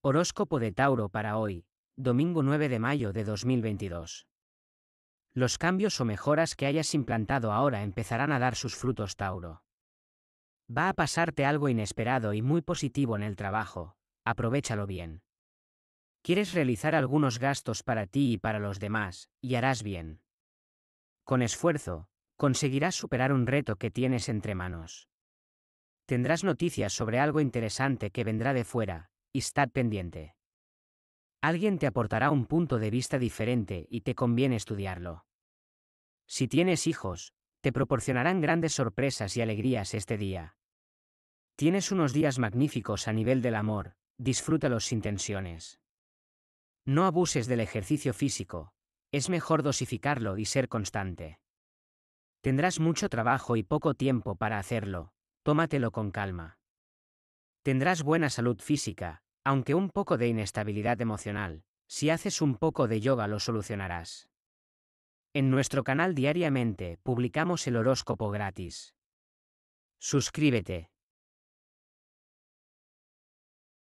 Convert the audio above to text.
Horóscopo de Tauro para hoy, domingo 9 de mayo de 2022. Los cambios o mejoras que hayas implantado ahora empezarán a dar sus frutos, Tauro. Va a pasarte algo inesperado y muy positivo en el trabajo, aprovéchalo bien. Quieres realizar algunos gastos para ti y para los demás, y harás bien. Con esfuerzo, conseguirás superar un reto que tienes entre manos. Tendrás noticias sobre algo interesante que vendrá de fuera, estad pendiente. Alguien te aportará un punto de vista diferente y te conviene estudiarlo. Si tienes hijos, te proporcionarán grandes sorpresas y alegrías este día. Tienes unos días magníficos a nivel del amor, disfrútalos sin tensiones. No abuses del ejercicio físico, es mejor dosificarlo y ser constante. Tendrás mucho trabajo y poco tiempo para hacerlo, tómatelo con calma. Tendrás buena salud física, aunque un poco de inestabilidad emocional, si haces un poco de yoga lo solucionarás. En nuestro canal diariamente publicamos el horóscopo gratis. Suscríbete,